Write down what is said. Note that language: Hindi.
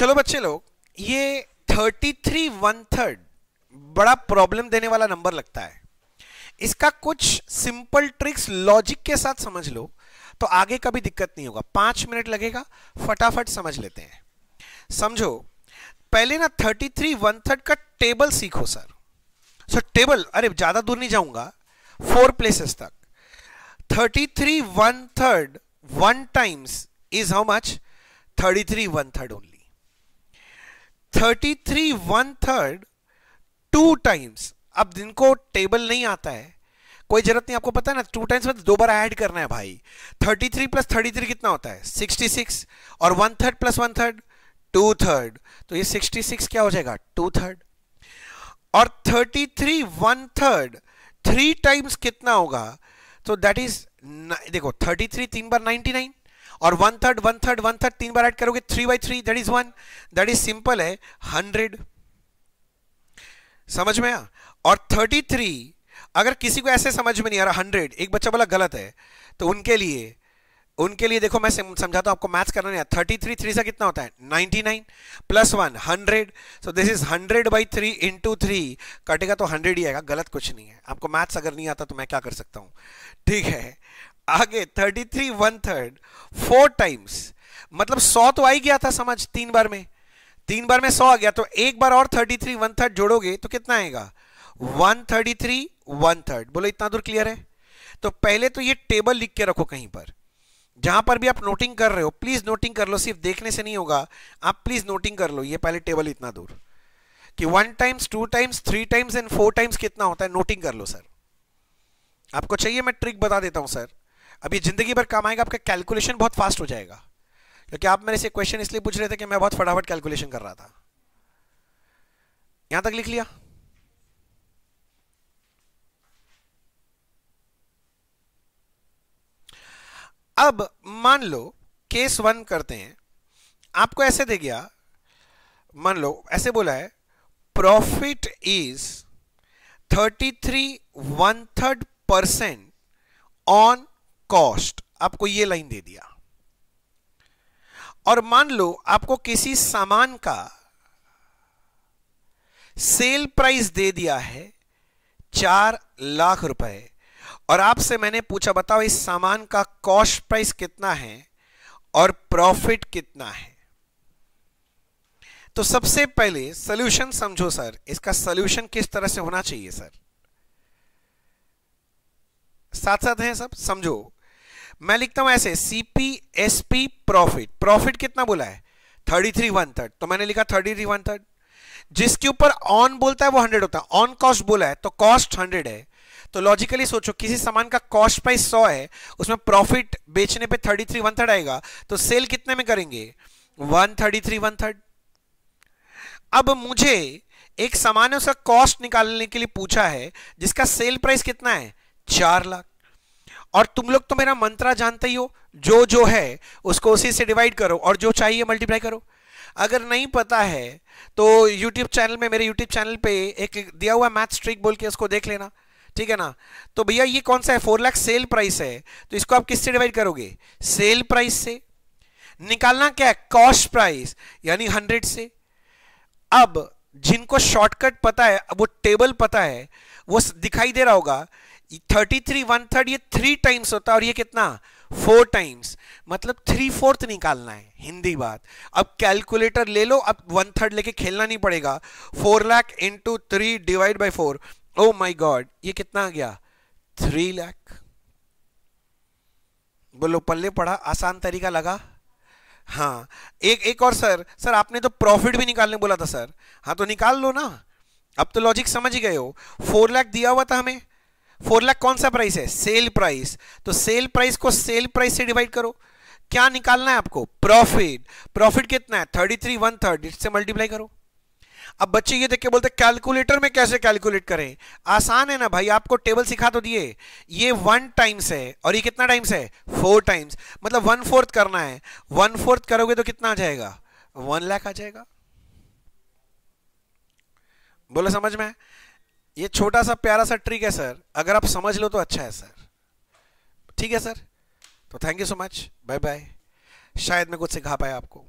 चलो बच्चे लोग ये 33 वन थर्ड बड़ा प्रॉब्लम देने वाला नंबर लगता है इसका कुछ सिंपल ट्रिक्स लॉजिक के साथ समझ लो तो आगे कभी दिक्कत नहीं होगा पांच मिनट लगेगा फटाफट समझ लेते हैं समझो पहले ना 33 थ्री वन थर्ड का टेबल सीखो सर सो टेबल अरे ज़्यादा दूर नहीं जाऊंगा फोर प्लेसेस तक 33 three one third one times is how much 33 three one third only thirty three one third two times अब जिनको टेबल नहीं आता है कोई जरूरत नहीं आपको पता है ना टू टाइम्स में तो दो बार ऐड करना है भाई thirty three plus thirty three कितना होता है सिक्सटी सिक्स और one third plus one third two third तो ये सिक्सटी सिक्स क्या हो जाएगा टू थर्ड और thirty three one third three times कितना होगा तो दैट इज देखो थर्टी थ्री तीन बार नाइनटी नाइन और one third one third one third तीन बार ऐड करोगे three by three that is one that is simple है हंड्रेड समझ में आ और थर्टी थ्री अगर किसी को ऐसे समझ में नहीं आ रहा हंड्रेड एक बच्चा बोला गलत है तो उनके लिए उनके लिए देखो मैं समझाता हूं आपको मैथ्स करना नहीं थर्टी थ्री थ्री से कितना होता है ninety nine plus one hundred so this is hundred by three into three कटेगा तो हंड्रेड ही आएगा गलत कुछ नहीं है आपको मैथ्स अगर नहीं आता तो मैं क्या कर सकता हूं ठीक है आगे thirty three one third four times मतलब सौ तो आई गया था समझ तीन बार में तीन बार में सौ आ गया तो एक बार और थर्टी थ्री वन थर्ड जोड़ोगे तो कितना आएगा one thirty three one third बोलो इतना दूर क्लियर है तो पहले तो ये टेबल लिख के रखो कहीं पर जहां पर भी आप नोटिंग कर रहे हो प्लीज नोटिंग कर लो सिर्फ देखने से नहीं होगा आप प्लीज नोटिंग कर लो ये पहले टेबल इतना दूर कि one times two times three times and four times कितना होता है नोटिंग कर लो सर आपको चाहिए मैं ट्रिक बता देता हूं सर अब ये जिंदगी भर काम आएगा आपका कैलकुलेशन बहुत फास्ट हो जाएगा क्योंकि आप मेरे से क्वेश्चन इसलिए पूछ रहे थे कि मैं बहुत फटाफट कैलकुलेशन कर रहा था यहां तक लिख लिया अब मान लो केस वन करते हैं आपको ऐसे दे गया मान लो ऐसे बोला है profit is 33 three one third percent on cost आपको ये लाइन दे दिया और मान लो आपको किसी सामान का सेल प्राइस दे दिया है चार लाख रुपए और आपसे मैंने पूछा बताओ इस सामान का कॉस्ट प्राइस कितना है और प्रॉफिट कितना है तो सबसे पहले सोल्यूशन समझो सर इसका सोल्यूशन किस तरह से होना चाहिए सर साथ साथ हैं सब समझो मैं लिखता हूं ऐसे CP S P profit profit कितना बोला है थर्टी थ्री वन थर्ड तो मैंने लिखा थर्टी थ्री वन थर्ड जिसके ऊपर ऑन बोलता है वो हंड्रेड होता है ऑन कॉस्ट बोला है तो कॉस्ट हंड्रेड है तो लॉजिकली सोचो किसी सामान का कॉस्ट प्राइस सौ है उसमें प्रॉफिट बेचने पे थर्टी थ्री वन थर्ड आएगा तो सेल कितने में करेंगे one thirty three one third अब मुझे एक सामान्य उसका कॉस्ट निकालने के लिए पूछा है जिसका सेल प्राइस कितना है चार लाख और तुम लोग तो मेरा मंत्रा जानते ही हो जो जो है उसको उसी से डिवाइड करो और जो चाहिए मल्टीप्लाई करो अगर नहीं पता है तो यूट्यूब चैनल में मेरे यूट्यूब चैनल पे एक दिया हुआ मैथ स्ट्रिक बोल के उसको देख लेना ठीक है ना तो भैया ये कौन सा है फोर लाख सेल प्राइस है तो इसको आप किससे डिवाइड करोगे सेल प्राइस से निकालना क्या है कॉस्ट प्राइस यानी हंड्रेड से अब जिनको शॉर्टकट पता है वो टेबल पता है वो दिखाई दे रहा होगा थर्टी थ्री वन थर्ड ये थ्री टाइम्स होता है और ये कितना फोर टाइम्स मतलब थ्री फोर्थ निकालना है हिंदी बात अब कैलकुलेटर ले लो अब वन थर्ड लेके खेलना नहीं पड़ेगा four lakh into three divide by four oh my God ये कितना आ गया थ्री लाख बोलो पल्ले पड़ा आसान तरीका लगा हाँ एक एक और सर सर आपने तो प्रॉफिट भी निकालने बोला था सर हाँ तो निकाल लो ना अब तो लॉजिक समझ गए हो फोर लाख दिया हुआ था हमें फोर लाख कौन सा प्राइस है सेल प्राइस तो सेल प्राइस को सेल प्राइस से डिवाइड करो क्या निकालना है आपको प्रॉफिट प्रॉफिट कितना है थर्टी थ्री वन थर्ड इससे मल्टीप्लाई करो अब बच्चे ये देख के बोलते कैलकुलेटर में कैसे कैलकुलेट करें आसान है ना भाई आपको टेबल सिखा तो दिए ये वन टाइम्स है और ये कितना टाइम्स है फोर टाइम्स मतलब वन फोर्थ करना है वन फोर्थ करोगे तो कितना आ जाएगा वन लाख आ जाएगा बोलो समझ में ये छोटा सा प्यारा सा ट्रिक है सर अगर आप समझ लो तो अच्छा है सर ठीक है सर तो thank you so much bye bye शायद मैं कुछ सिखा पाया आपको